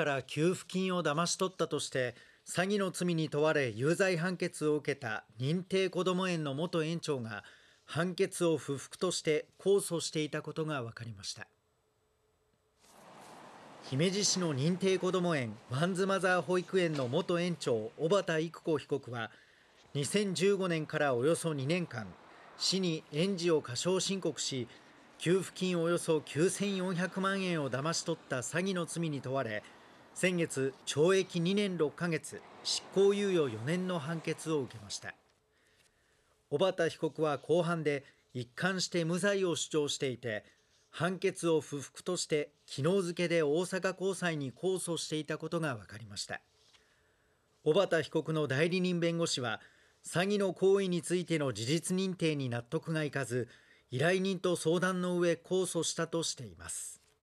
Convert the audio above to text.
から給付金を騙し取ったとして詐欺の罪に問われ有罪判決を受けた認定こども園の元園長が判決を不服として控訴していたことが分かりました姫路市の認定こども園ワンズマザー保育園の元園長小畑育子被告は2015年からおよそ2年間市に園児を過少申告し給付金およそ9400万円を騙し取った詐欺の罪に問われ先月懲役2年6ヶ月執行猶予4年の判決を受けました小畑被告は公判で一貫して無罪を主張していて判決を不服として昨日付で大阪高裁に控訴していたことが分かりました小畑被告の代理人弁護士は詐欺の行為についての事実認定に納得がいかず依頼人と相談の上控訴したとしています